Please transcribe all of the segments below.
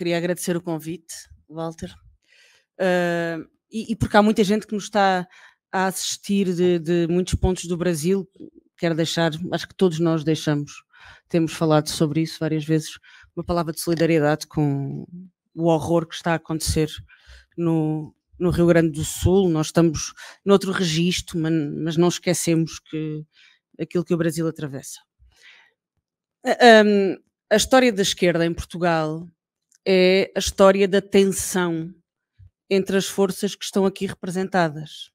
Queria agradecer o convite, Walter. Uh, e, e, porque há muita gente que nos está a assistir de, de, muitos pontos do Brasil, quero deixar, acho que todos nós deixamos, temos falado sobre isso várias vezes, uma palavra de solidariedade com o horror que está a acontecer no, no Rio Grande do Sul, nós estamos noutro registro, mas, mas não esquecemos que aquilo que o Brasil atravessa. Um, a história da esquerda em Portugal é a história da tensão entre as forças que estão aqui representadas.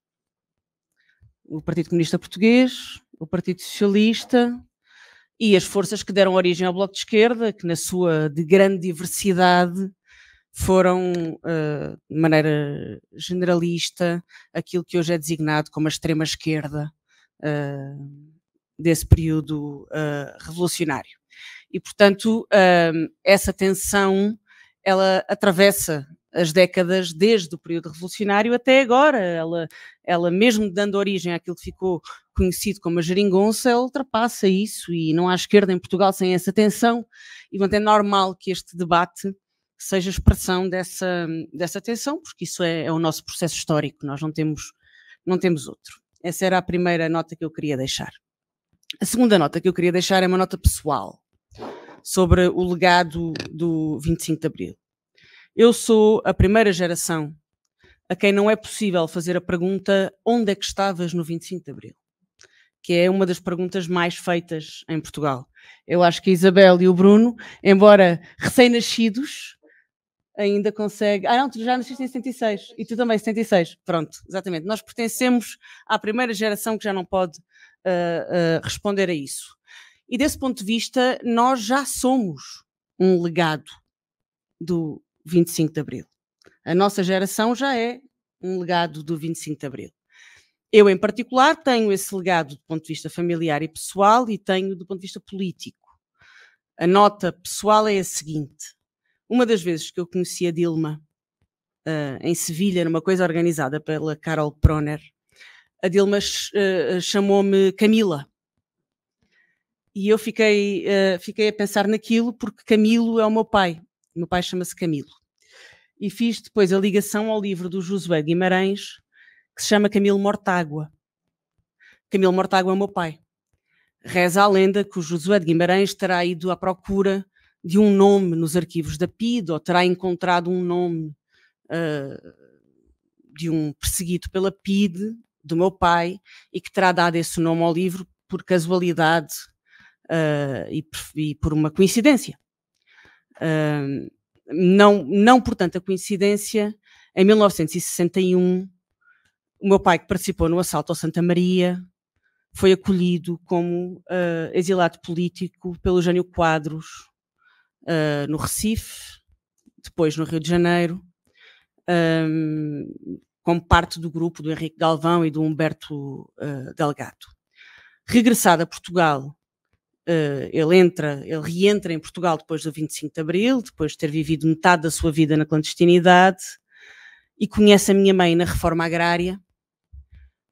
O Partido Comunista Português, o Partido Socialista e as forças que deram origem ao Bloco de Esquerda, que na sua de grande diversidade foram, eh, de maneira generalista, aquilo que hoje é designado como a extrema-esquerda eh, desse período eh, revolucionário. E, portanto, essa tensão ela atravessa as décadas desde o período revolucionário até agora. Ela, ela mesmo dando origem àquilo que ficou conhecido como a geringonça, ela ultrapassa isso e não há esquerda em Portugal sem essa tensão. E, portanto, é normal que este debate seja expressão dessa, dessa tensão, porque isso é, é o nosso processo histórico, nós não temos, não temos outro. Essa era a primeira nota que eu queria deixar. A segunda nota que eu queria deixar é uma nota pessoal sobre o legado do 25 de Abril. Eu sou a primeira geração a quem não é possível fazer a pergunta onde é que estavas no 25 de Abril? Que é uma das perguntas mais feitas em Portugal. Eu acho que a Isabel e o Bruno, embora recém-nascidos, ainda conseguem. Ah, não, tu já nasceste em 76 e tu também 76. Pronto, exatamente. Nós pertencemos à primeira geração que já não pode uh, uh, responder a isso. E desse ponto de vista, nós já somos um legado do 25 de Abril. A nossa geração já é um legado do 25 de Abril. Eu, em particular, tenho esse legado do ponto de vista familiar e pessoal e tenho do ponto de vista político. A nota pessoal é a seguinte: uma das vezes que eu conheci a Dilma uh, em Sevilha, numa coisa organizada pela Carol Proner, a Dilma uh, chamou-me Camila. E eu fiquei, uh, fiquei a pensar naquilo porque Camilo é o meu pai. O meu pai chama-se Camilo. E fiz depois a ligação ao livro do Josué Guimarães, que se chama Camilo Mortágua. Camilo Mortágua é o meu pai. Reza a lenda que o Josué de Guimarães terá ido à procura de um nome nos arquivos da PID, ou terá encontrado um nome uh, de um perseguido pela PID, do meu pai, e que terá dado esse nome ao livro por casualidade uh, e, e, por uma coincidência. Uh, não, não, portanto, a coincidência, em 1961, o meu pai, que participou no assalto ao Santa Maria, foi acolhido como uh, exilado político pelo Jânio Quadros uh, no Recife, depois no Rio de Janeiro, um, como parte do grupo do Henrique Galvão e do Humberto uh, Delgado. Regressado a Portugal Uh, ele entra, ele reentra em Portugal depois do 25 de Abril, depois de ter vivido metade da sua vida na clandestinidade, e conhece a minha mãe na reforma agrária,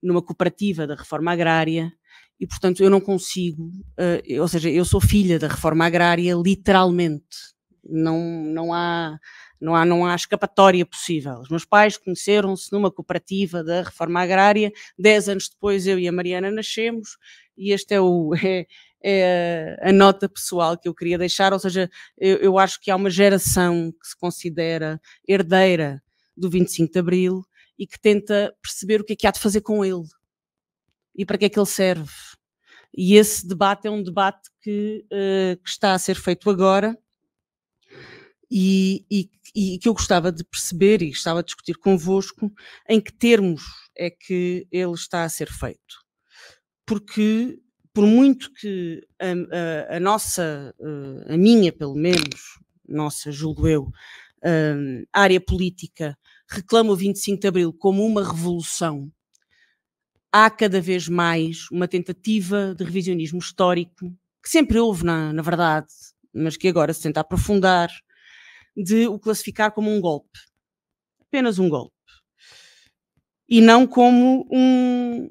numa cooperativa da reforma agrária, e portanto eu não consigo, uh, ou seja, eu sou filha da reforma agrária, literalmente. Não, não, há, não, há, não há escapatória possível. Os meus pais conheceram-se numa cooperativa da reforma agrária, dez anos depois eu e a Mariana nascemos, e este é o. É, é a nota pessoal que eu queria deixar, ou seja, eu, eu acho que há uma geração que se considera herdeira do 25 de Abril e que tenta perceber o que é que há de fazer com ele e para que é que ele serve. E esse debate é um debate que, uh, que está a ser feito agora e, e, e, que eu gostava de perceber e gostava de discutir convosco em que termos é que ele está a ser feito. Porque por muito que a, a, a nossa, eh, a minha pelo menos, nossa, julgo eu, eh, área política reclama o 25 de Abril como uma revolução, há cada vez mais uma tentativa de revisionismo histórico, que sempre houve, na, na verdade, mas que agora se tenta aprofundar, de o classificar como um golpe. Apenas um golpe. E não como um,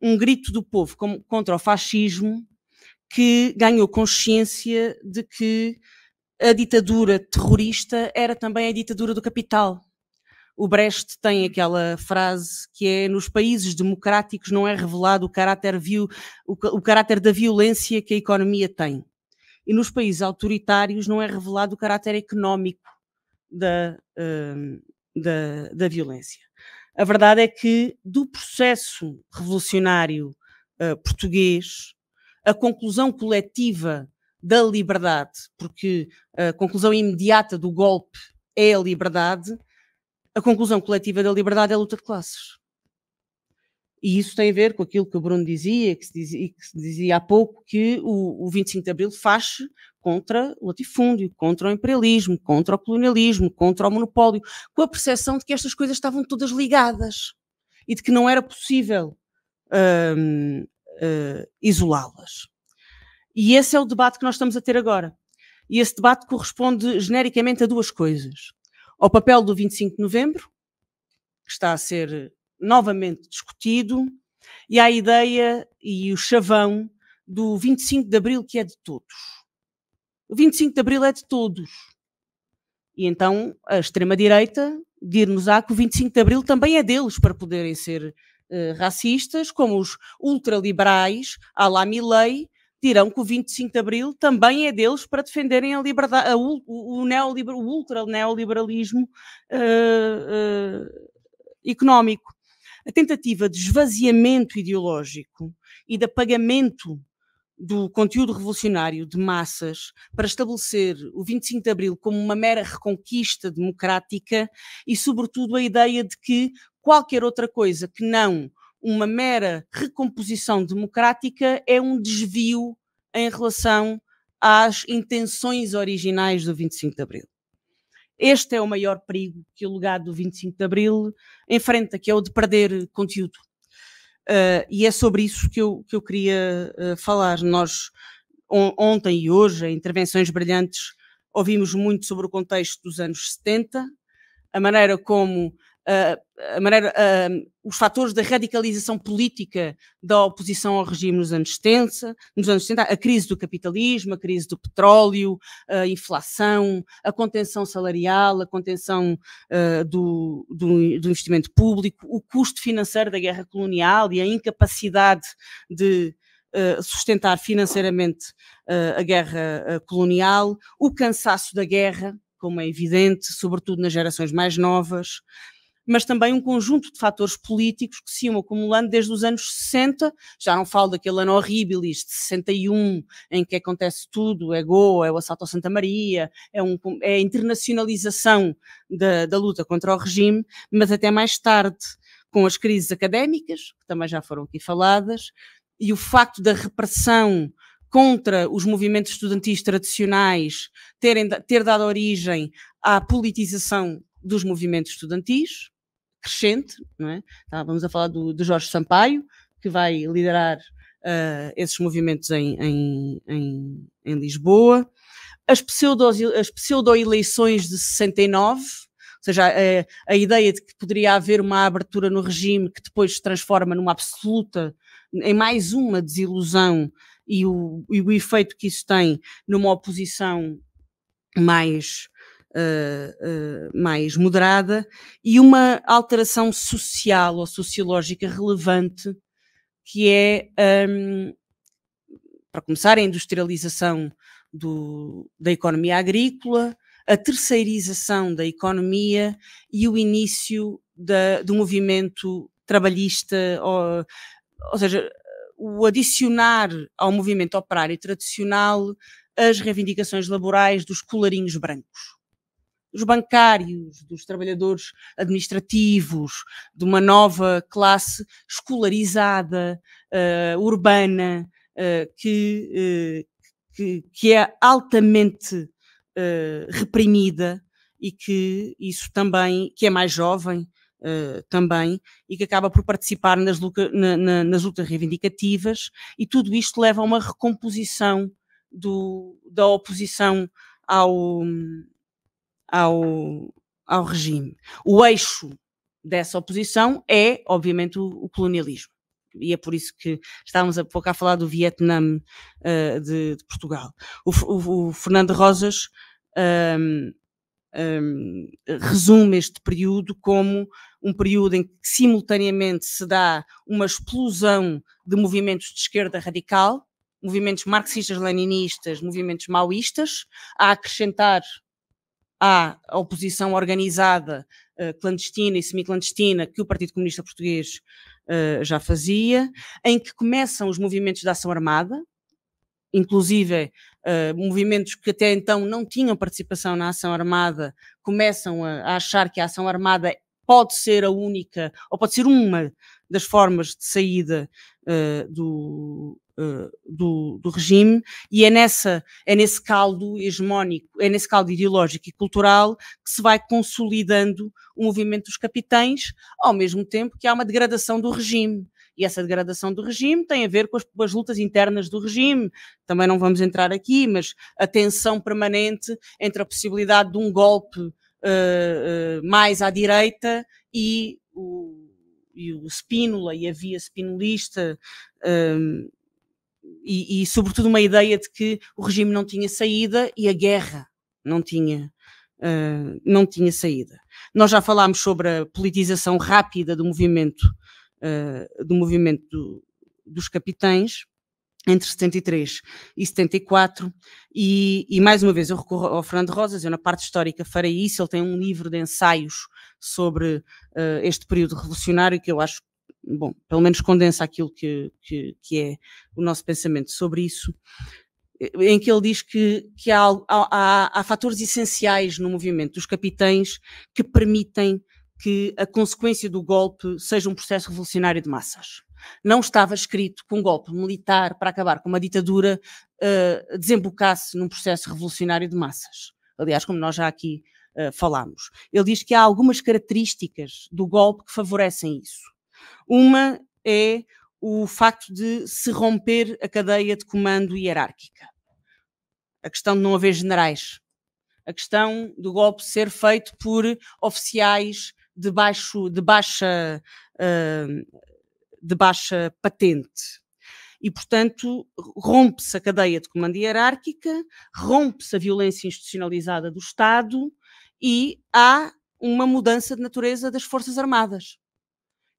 um grito do povo contra o fascismo que ganhou consciência de que a ditadura terrorista era também a ditadura do capital. O Brecht tem aquela frase que é: nos países democráticos não é revelado o caráter, viu, o, o caráter da violência que a economia tem. E nos países autoritários não é revelado o caráter económico da, uh, da, da violência. A verdade é que do processo revolucionário uh, português, a conclusão coletiva da liberdade, porque a conclusão imediata do golpe é a liberdade, a conclusão coletiva da liberdade é a luta de classes. E isso tem a ver com aquilo que o Bruno dizia, que se dizia, que se dizia há pouco, que o, o 25 de Abril faz contra o latifúndio, contra o imperialismo, contra o colonialismo, contra o monopólio, com a percepção de que estas coisas estavam todas ligadas e de que não era possível hum, eh, isolá-las. E esse é o debate que nós estamos a ter agora. E esse debate corresponde genericamente a duas coisas: ao papel do 25 de novembro, que está a ser novamente discutido, e a ideia e o chavão do 25 de Abril que é de todos. O 25 de Abril é de todos. E então a extrema-direita dir-nos-á que o 25 de Abril também é deles para poderem ser eh, racistas, como os ultraliberais, à la Milley, dirão que o 25 de Abril também é deles para defenderem a liberdade, a, o, o, neoliber, o ultra-neoliberalismo eh, eh, económico a tentativa de esvaziamento ideológico e de apagamento do conteúdo revolucionário de massas para estabelecer o 25 de Abril como uma mera reconquista democrática e, sobretudo, a ideia de que qualquer outra coisa que não uma mera recomposição democrática é um desvio em relação às intenções originais do 25 de Abril. Este é o maior perigo que o legado do 25 de Abril enfrenta, que é o de perder conteúdo. Uh, e é sobre isso que eu, que eu queria uh, falar. Nós, on, ontem e hoje, em intervenções brilhantes, ouvimos muito sobre o contexto dos anos 70, a maneira como a maneira, os fatores da radicalização política da oposição ao regime nos anos 70, nos anos 70 a crise do capitalismo, a crise do petróleo, a inflação, a contenção salarial, a contenção eh, do, do, do investimento público, o custo financeiro da guerra colonial e a incapacidade de eh, sustentar financeiramente eh, a guerra colonial, o cansaço da guerra, como é evidente, sobretudo nas gerações mais novas, mas também um conjunto de fatores políticos que se iam acumulando desde os anos 60, já não falo daquele ano horrível de 61, em que acontece tudo, é Goa, é o assalto a Santa Maria, é, um, é a internacionalização da, da luta contra o regime, mas até mais tarde, com as crises académicas, que também já foram aqui faladas, e o facto da repressão contra os movimentos estudantis tradicionais terem, ter dado origem à politização dos movimentos estudantis, crescente, não é? Estávamos a falar do, do Jorge Sampaio, que vai liderar uh, esses movimentos em, em, em, em Lisboa. As pseudo-eleições pseudo de 69, ou seja, a, a, ideia de que poderia haver uma abertura no regime que depois se transforma numa absoluta, em mais uma desilusão e o, e o efeito que isso tem numa oposição mais uh, uh, mais moderada e uma alteração social ou sociológica relevante que é, um, para começar, a industrialização do, da economia agrícola, a terceirização da economia e o início da, do movimento trabalhista, ou, ou seja, o adicionar ao movimento operário tradicional as reivindicações laborais dos colarinhos brancos dos bancários, dos trabalhadores administrativos, de uma nova classe escolarizada, uh, urbana, uh, que, eh, que, que, é altamente reprimida e que isso também, que é mais jovem, Uh, também e que acaba por participar nas, luta, na, na, nas lutas reivindicativas, e tudo isto leva a uma recomposição do, da oposição ao, ao, ao regime. O eixo dessa oposição é, obviamente, o, o colonialismo. E é por isso que estávamos há pouco a falar do Vietnã uh, de, de, Portugal. O, o, o Fernando Rosas um, ehm, um, ehm, resume este período como um período em que simultaneamente se dá uma explosão de movimentos de esquerda radical, movimentos marxistas-leninistas, movimentos maoístas, a acrescentar à oposição organizada, eh, clandestina e semiclandestina, que o Partido Comunista Português eh, já fazia, em que começam os movimentos de ação armada, inclusive uh, movimentos que até então não tinham participação na ação armada, começam a, a, achar que a ação armada pode ser a única, ou pode ser uma das formas de saída uh, do, eh, do, do, regime, e é, nessa, é nesse caldo hegemónico, é nesse caldo ideológico e cultural que se vai consolidando o movimento dos capitães, ao mesmo tempo que há uma degradação do regime. E essa degradação do regime tem a ver com as, com as lutas internas do regime. Também não vamos entrar aqui, mas a tensão permanente entre a possibilidade de um golpe uh, uh, mais à direita e o, e o Spínola e a via spinolista e, e, sobretudo, uma ideia de que o regime não tinha saída e a guerra não tinha, uh, não tinha saída. Nós já falámos sobre a politização rápida do movimento, uh, do movimento do, dos capitães entre 73 e 74, e, e mais uma vez eu recorro ao Fernando Rosas, eu na parte histórica farei isso, ele tem um livro de ensaios sobre uh, este período revolucionário que eu acho bom, pelo menos condensa aquilo que, que, que, é o nosso pensamento sobre isso, eh, em que ele diz que, que há, há, há fatores essenciais no movimento dos capitães que permitem que a consequência do golpe seja um processo revolucionário de massas. Não estava escrito que um golpe militar para acabar com uma ditadura uh, desembocasse num processo revolucionário de massas. Aliás, como nós já aqui uh, falámos, ele diz que há algumas características do golpe que favorecem isso. Uma é o facto de se romper a cadeia de comando hierárquica, a questão de não haver generais, a questão do golpe ser feito por oficiais de, baixo, de, baixa, hum, de baixa patente. E, portanto, rompe-se a cadeia de comando hierárquica, rompe-se a violência institucionalizada do Estado e há uma mudança de natureza das Forças Armadas.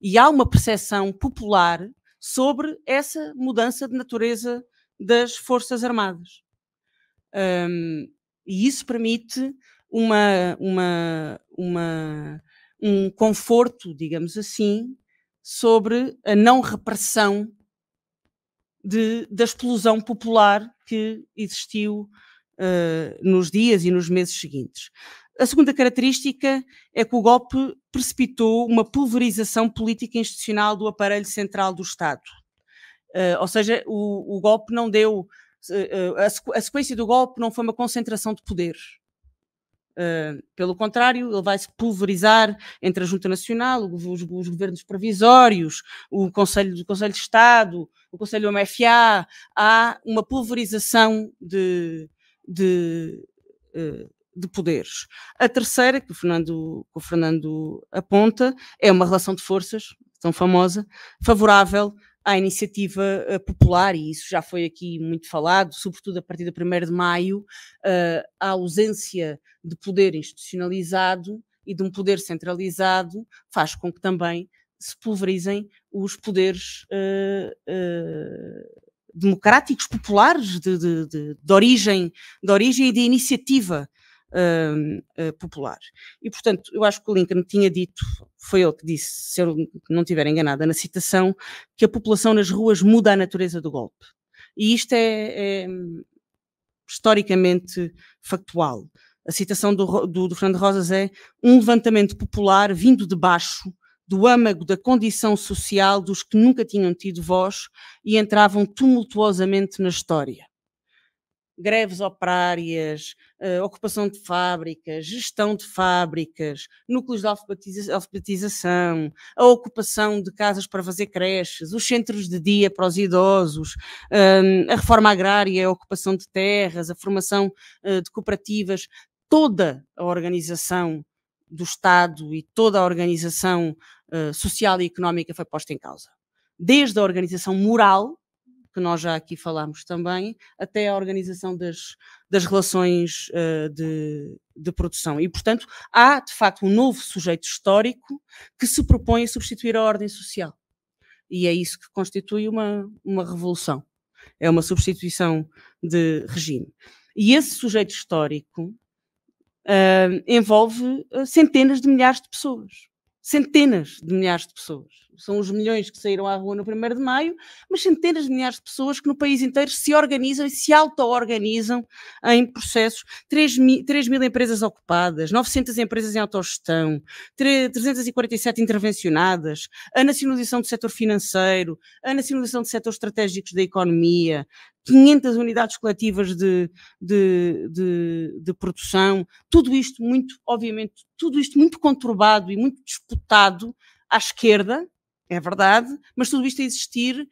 E há uma percepção popular sobre essa mudança de natureza das Forças Armadas. Um, e isso permite uma, uma, uma, um conforto, digamos assim, sobre a não repressão de, da explosão popular que existiu uh, nos dias e nos meses seguintes. A segunda característica é que o golpe precipitou uma pulverização política e institucional do aparelho central do Estado. Uh, ou seja, o, o, golpe não deu. Uh, a, a, sequência do golpe não foi uma concentração de poder. Uh, pelo contrário, ele vai se pulverizar entre a Junta Nacional, os, os governos provisórios, o Conselho, o Conselho de Estado, o Conselho MFA. Há uma pulverização de, de de poderes. A terceira, que o Fernando, que o Fernando aponta, é uma relação de forças, tão famosa, favorável à iniciativa eh, popular, e isso já foi aqui muito falado, sobretudo a partir do 1 de maio, eh, a ausência de poder institucionalizado e de um poder centralizado faz com que também se pulverizem os poderes eh, democráticos, populares, de, de, de, de, origem, de origem e de iniciativa uh, popular. E, portanto, eu acho que o Lincoln tinha dito, foi ele que disse, se eu não estiver enganada na citação, que a população nas ruas muda a natureza do golpe. E isto é, é historicamente factual. A citação do, do, do Fernando Rosas é um levantamento popular vindo de baixo, do âmago da condição social dos que nunca tinham tido voz e entravam tumultuosamente na história greves operárias, uh, ocupação de fábricas, gestão de fábricas, núcleos de alfabetiza alfabetização, a ocupação de casas para fazer creches, os centros de dia para os idosos, hum, a reforma agrária, a ocupação de terras, a formação uh, de cooperativas, toda a organização do Estado e toda a organização eh, social e económica foi posta em causa. Desde a organização moral, que nós já aqui falámos também, até a organização das, das relações uh, de, de, produção. E, portanto, há, de facto, um novo sujeito histórico que se propõe a substituir a ordem social. E é isso que constitui uma, uma revolução. É uma substituição de regime. E esse sujeito histórico uh, envolve eh, centenas de milhares de pessoas. Centenas de milhares de pessoas são os milhões que saíram à rua no 1 de maio, mas centenas de milhares de pessoas que no país inteiro se organizam e se auto-organizam em processos. 3 mil, 3 mil empresas ocupadas, 900 empresas em autogestão, 347 intervencionadas, a nacionalização do setor financeiro, a nacionalização de setores estratégicos da economia, 500 unidades coletivas de, de, de, de, produção, tudo isto muito, obviamente, tudo isto muito conturbado e muito disputado à esquerda, é verdade, mas tudo isto a existir,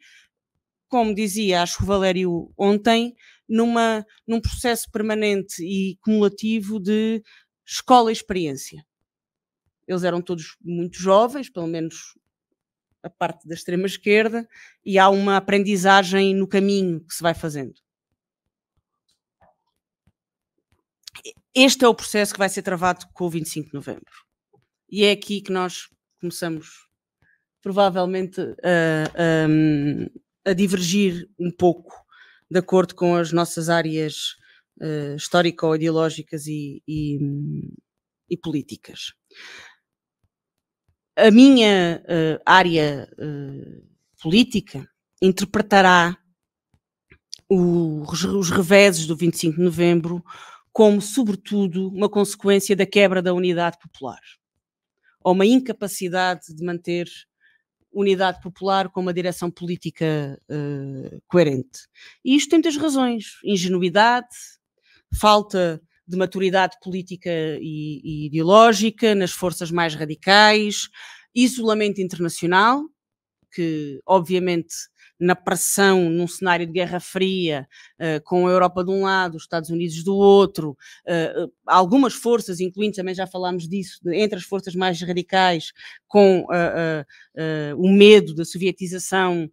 como dizia acho o Valério ontem, numa, num processo permanente e cumulativo de escola e experiência. Eles eram todos muito jovens, pelo menos a parte da extrema esquerda, e há uma aprendizagem no caminho que se vai fazendo. Este é o processo que vai ser travado com o 25 de novembro. E é aqui que nós começamos provavelmente a, a, hum, a divergir um pouco de acordo com as nossas áreas uh, histórico-ideológicas e, e, e, políticas. A minha uh, área uh, política interpretará o, os reveses do 25 de novembro como, sobretudo, uma consequência da quebra da unidade popular ou uma incapacidade de manter unidade popular com uma direção política uh, coerente. E isto tem muitas razões: ingenuidade, falta de maturidade política e, e ideológica nas forças mais radicais, isolamento internacional, que obviamente na pressão, num cenário de Guerra Fria, uh, com a Europa de um lado, os Estados Unidos do outro, uh, algumas forças, incluindo também já falámos disso, de, entre as forças mais radicais, com uh, o medo da sovietização.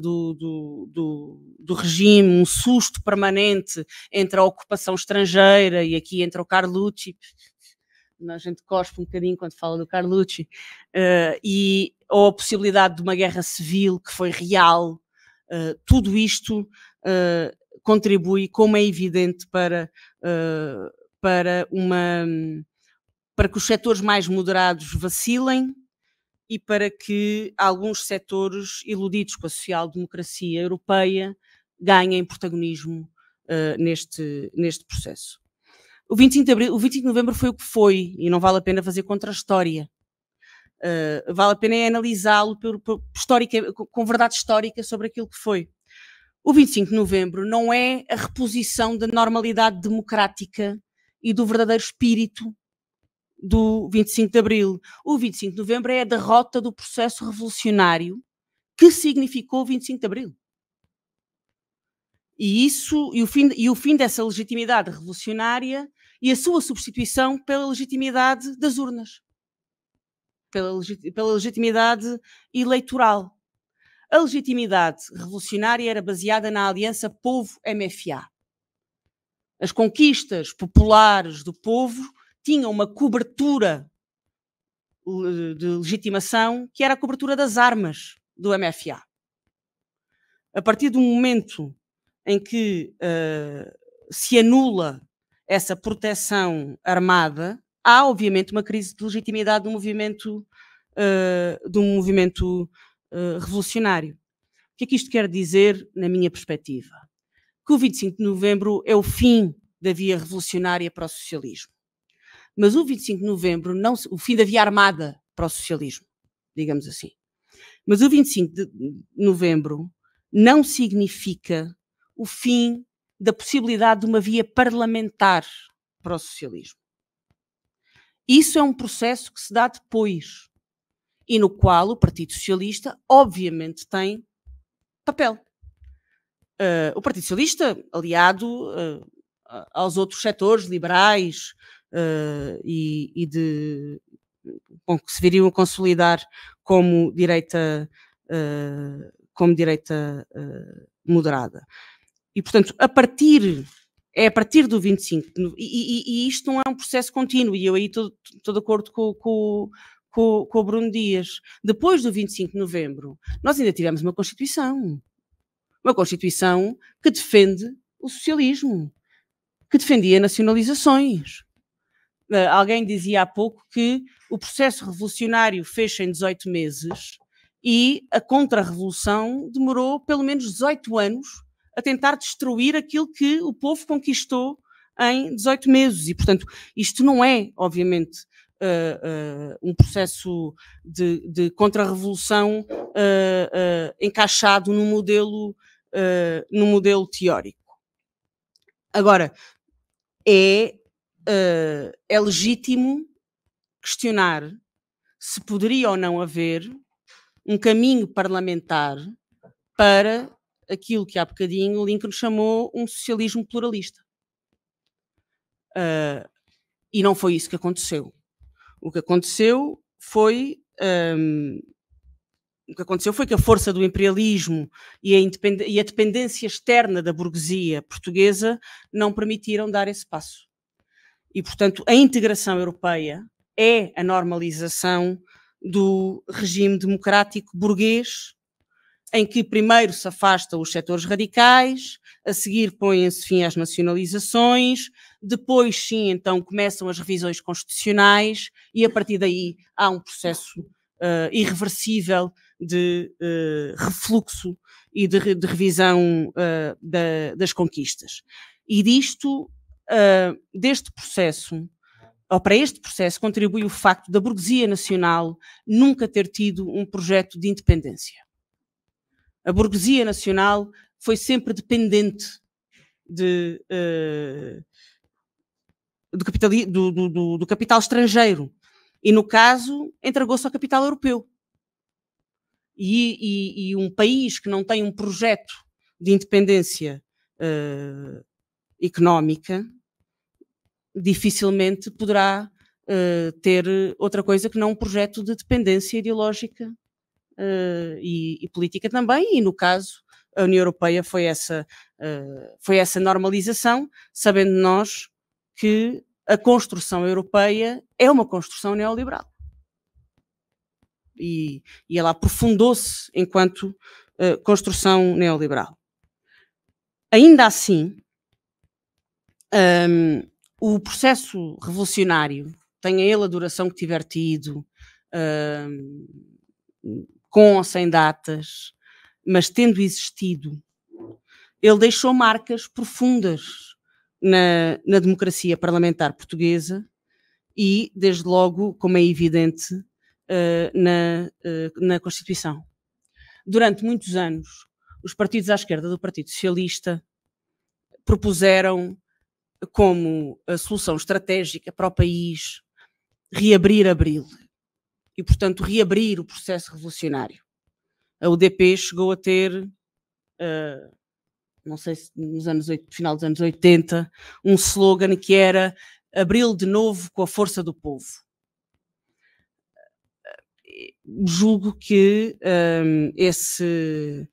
Do, do, do, do, regime, um susto permanente entre a ocupação estrangeira e aqui entre o Carlucci, a gente cospe um bocadinho quando fala do Carlucci, uh, e, ou a possibilidade de uma guerra civil que foi real, eh, tudo isto uh, contribui, como é evidente, para, uh, para, uma, para que os setores mais moderados vacilem e para que alguns setores iludidos com a social-democracia europeia ganhem protagonismo neste, neste processo. O 25, de abril, o 25 de novembro foi o que foi, e não vale a pena fazer contra a história. Eh, vale a pena é analisá-lo com verdade histórica sobre aquilo que foi. O 25 de novembro não é a reposição da normalidade democrática e do verdadeiro espírito do 25 de abril. O 25 de novembro é a derrota do processo revolucionário que significou o 25 de abril. E isso e o fim e o fim dessa legitimidade revolucionária e a sua substituição pela legitimidade das urnas pela, legit pela legitimidade eleitoral. A legitimidade revolucionária era baseada na aliança povo-MFA. As conquistas populares do povo tinham uma cobertura de legitimação que era a cobertura das armas do MFA. A partir do momento em que uh, se anula essa proteção armada, há obviamente uma crise de legitimidade do movimento, uh, do movimento uh, revolucionário. O que é que isto quer dizer, na minha perspectiva? Que o 25 de novembro é o fim da via revolucionária para o socialismo. Mas o 25 de novembro, não o fim da via armada para o socialismo, digamos assim. Mas o 25 de novembro não significa o fim da possibilidade de uma via parlamentar para o socialismo. Isso é um processo que se dá depois e no qual o Partido Socialista, obviamente, tem papel. Uh, o Partido Socialista, aliado uh, aos outros setores liberais uh, e, e, de, bom, que se viriam a consolidar como direita, como direita moderada. E, portanto, a partir é a partir do 25, e, e, e isto não é um processo contínuo, e eu aí estou de acordo com, com, com, com o Bruno Dias. Depois do 25 de novembro, nós ainda tivemos uma Constituição. Uma Constituição que defende o socialismo, que defendia nacionalizações. Eh, alguém dizia há pouco que o processo revolucionário fecha em 18 meses e a contra-revolução demorou pelo menos 18 anos a tentar destruir aquilo que o povo conquistou em 18 meses. E, portanto, isto não é, obviamente, uh, uh, um processo de, de contra-revolução uh, encaixado no modelo, no modelo teórico. Agora, é, é legítimo questionar se poderia ou não haver um caminho parlamentar para aquilo que há bocadinho Lincoln chamou um socialismo pluralista. Uh, e não foi isso que aconteceu. O que aconteceu foi. Um, o que aconteceu foi que a força do imperialismo e a, e a, dependência externa da burguesia portuguesa não permitiram dar esse passo. E, portanto, a integração europeia é a normalização do regime democrático burguês em que primeiro se afasta os setores radicais, a seguir põem-se fim às nacionalizações, depois sim, então começam as revisões constitucionais e a partir daí há um processo uh, irreversível de uh, refluxo e de, de revisão uh, da, das conquistas. E disto, deste processo, ou para este processo, contribui o facto da burguesia nacional nunca ter tido um projeto de independência. A burguesia nacional foi sempre dependente de, uh, do, capital, do, do, do, capital, estrangeiro. E, no caso, entregou-se ao capital europeu. E, e, e, um país que não tem um projeto de independência uh, económica dificilmente poderá uh, ter outra coisa que não um projeto de dependência ideológica eh, e, e política também, e no caso a União Europeia foi essa, eh, foi essa normalização, sabendo nós que a construção europeia é uma construção neoliberal. E, e ela aprofundou-se enquanto uh, construção neoliberal. Ainda assim, um, ehm, o processo revolucionário, tenha ele a duração que tiver tido, um, ehm, com ou sem datas, mas tendo existido, ele deixou marcas profundas na, na democracia parlamentar portuguesa e, desde logo, como é evidente, eh, na, eh, na Constituição. Durante muitos anos, os partidos à esquerda do Partido Socialista propuseram como a solução estratégica para o país reabrir abril e, portanto, reabrir o processo revolucionário. A UDP chegou a ter, uh, não sei se nos anos, final dos anos 80, um slogan que era Abril de novo com a força do povo. Ah, julgo que um, ah, esse,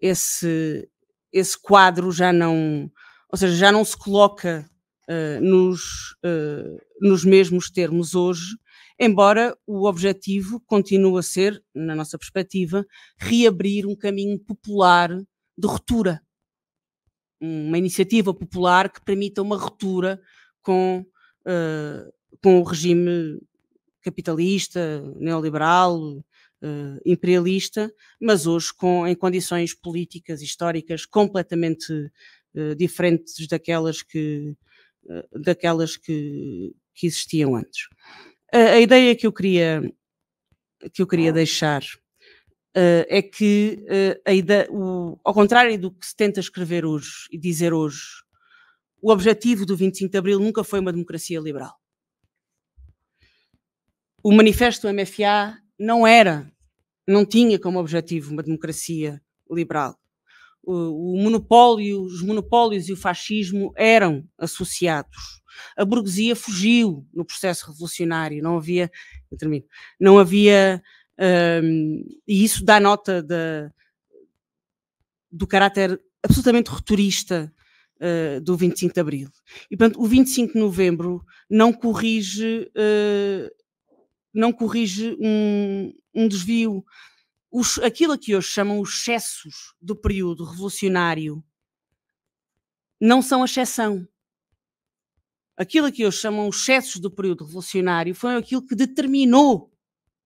esse, esse quadro já não, ou seja, já não se coloca uh, nos, uh, nos mesmos termos hoje, embora o objetivo continue a ser, na nossa perspectiva, reabrir um caminho popular de ruptura. Uma iniciativa popular que permita uma ruptura com, uh, com o regime capitalista, neoliberal, Uh, imperialista, mas hoje com, em condições políticas históricas completamente uh, diferentes daquelas que, uh, daquelas que, que existiam antes. A, ideia que eu queria, que eu queria ah. deixar Uh, é que, uh, o, ao contrário do que se tenta escrever hoje e dizer hoje, o objetivo do 25 de Abril nunca foi uma democracia liberal. O manifesto MFA não era, não tinha como objetivo uma democracia liberal o, monopólio, os monopólios e o fascismo eram associados. A burguesia fugiu no processo revolucionário, não havia, eu termino, não havia, um, e isso dá nota de, do caráter absolutamente retorista uh, eh, do 25 de Abril. E portanto, o 25 de Novembro não corrige, uh, não corrige um, um desvio, os, aquilo a que hoje chamam os excessos do período revolucionário não são a exceção. Aquilo a que hoje chamam os excessos do período revolucionário foi aquilo que determinou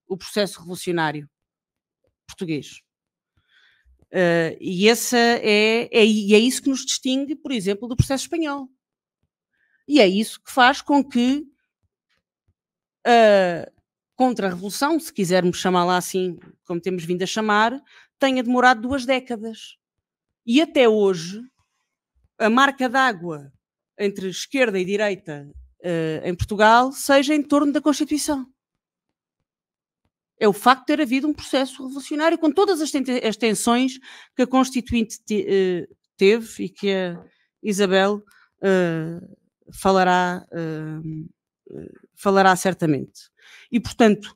o processo revolucionário português. Uh, e, essa é, é, e é isso que nos distingue, por exemplo, do processo espanhol. E é isso que faz com que uh, contra-revolução, se quisermos chamá-la assim, como temos vindo a chamar, tenha demorado duas décadas. E até hoje, a marca d'água entre esquerda e direita uh, em Portugal seja em torno da Constituição. É o facto de ter havido um processo revolucionário com todas as, as tensões que a Constituinte te uh, teve e que a Isabel uh, falará, falará certamente. E, portanto,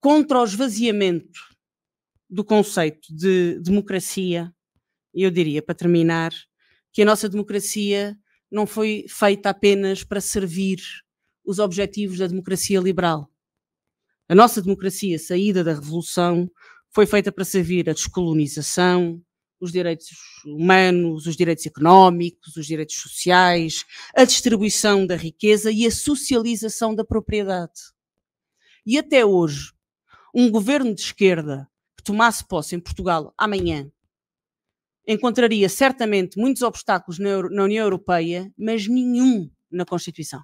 contra o esvaziamento do conceito de democracia, eu diria, para terminar, que a nossa democracia não foi feita apenas para servir os objetivos da democracia liberal. A nossa democracia saída da Revolução foi feita para servir a descolonização, os direitos humanos, os direitos económicos, os direitos sociais, a distribuição da riqueza e a socialização da propriedade. E até hoje, um governo de esquerda que tomasse posse em Portugal amanhã encontraria certamente muitos obstáculos na, na União Europeia, mas nenhum na Constituição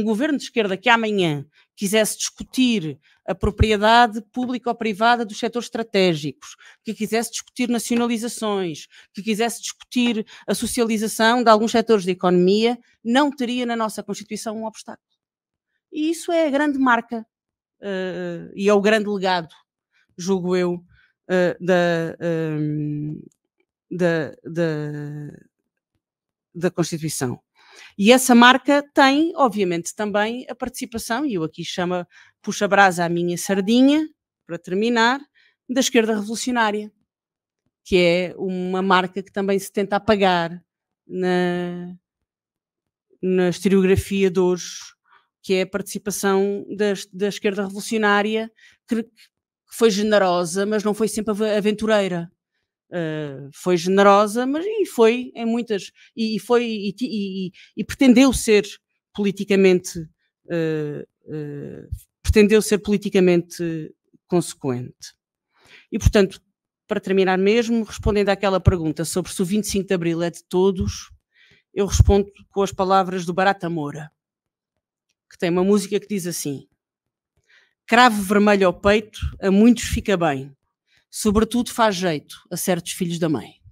um governo de esquerda que amanhã quisesse discutir a propriedade pública ou privada dos setores estratégicos, que quisesse discutir nacionalizações, que quisesse discutir a socialização de alguns setores da economia, não teria na nossa Constituição um obstáculo. E isso é a grande marca uh, e é o grande legado, julgo eu, uh, da, um, ehm, da, da, da Constituição. E essa marca tem, obviamente, também a participação, e eu aqui chama, puxa brasa à minha sardinha, para terminar, da esquerda revolucionária, que é uma marca que também se tenta apagar na, na historiografia de hoje, que é a participação da, da esquerda revolucionária, que, que foi generosa, mas não foi sempre aventureira. Uh, foi generosa, mas e foi em muitas e, e foi e, e, e, pretendeu ser politicamente uh, uh, pretendeu ser politicamente consequente. E portanto, para terminar mesmo, respondendo àquela pergunta sobre se o 25 de Abril é de todos, eu respondo com as palavras do Barata Moura, que tem uma música que diz assim: Cravo vermelho ao peito, a muitos fica bem sobretudo faz jeito a certos filhos da mãe.